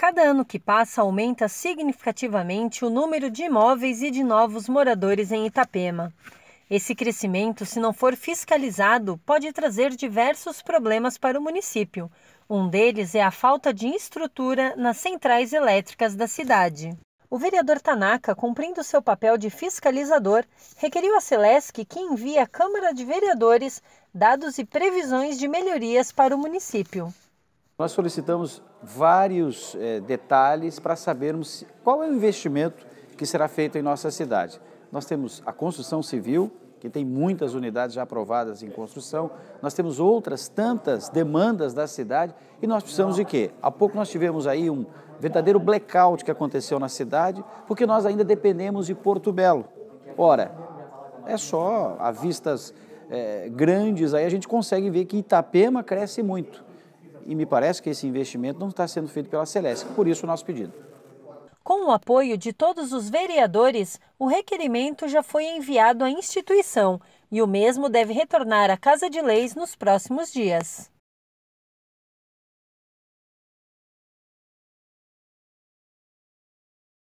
Cada ano que passa aumenta significativamente o número de imóveis e de novos moradores em Itapema. Esse crescimento, se não for fiscalizado, pode trazer diversos problemas para o município. Um deles é a falta de estrutura nas centrais elétricas da cidade. O vereador Tanaka, cumprindo seu papel de fiscalizador, requeriu à Celesc que envie à Câmara de Vereadores dados e previsões de melhorias para o município. Nós solicitamos vários é, detalhes para sabermos qual é o investimento que será feito em nossa cidade. Nós temos a construção civil, que tem muitas unidades já aprovadas em construção, nós temos outras tantas demandas da cidade e nós precisamos de quê? Há pouco nós tivemos aí um verdadeiro blackout que aconteceu na cidade, porque nós ainda dependemos de Porto Belo. Ora, é só a vistas é, grandes aí a gente consegue ver que Itapema cresce muito e me parece que esse investimento não está sendo feito pela Celesc, por isso o nosso pedido. Com o apoio de todos os vereadores, o requerimento já foi enviado à instituição e o mesmo deve retornar à Casa de Leis nos próximos dias.